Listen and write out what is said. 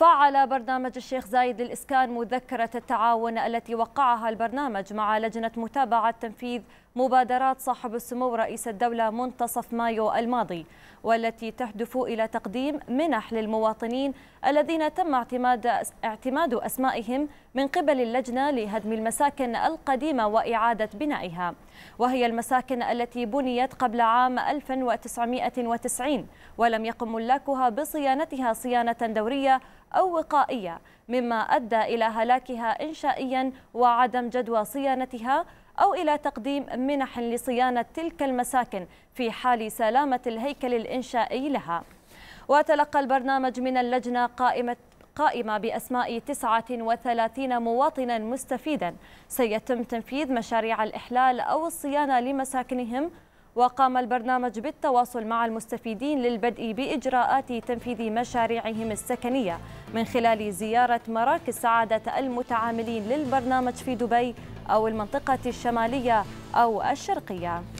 فعل برنامج الشيخ زايد للإسكان مذكرة التعاون التي وقعها البرنامج مع لجنة متابعة تنفيذ مبادرات صاحب السمو رئيس الدولة منتصف مايو الماضي والتي تهدف إلى تقديم منح للمواطنين الذين تم اعتماد, اعتماد أسمائهم من قبل اللجنة لهدم المساكن القديمة وإعادة بنائها وهي المساكن التي بنيت قبل عام 1990 ولم يقم ملاكها بصيانتها صيانة دورية أو وقائية مما أدى إلى هلاكها إنشائيا وعدم جدوى صيانتها أو إلى تقديم منح لصيانة تلك المساكن في حال سلامة الهيكل الإنشائي لها وتلقى البرنامج من اللجنة قائمة قائمة بأسماء 39 مواطنا مستفيدا سيتم تنفيذ مشاريع الإحلال أو الصيانة لمساكنهم وقام البرنامج بالتواصل مع المستفيدين للبدء بإجراءات تنفيذ مشاريعهم السكنية من خلال زيارة مراكز سعادة المتعاملين للبرنامج في دبي أو المنطقة الشمالية أو الشرقية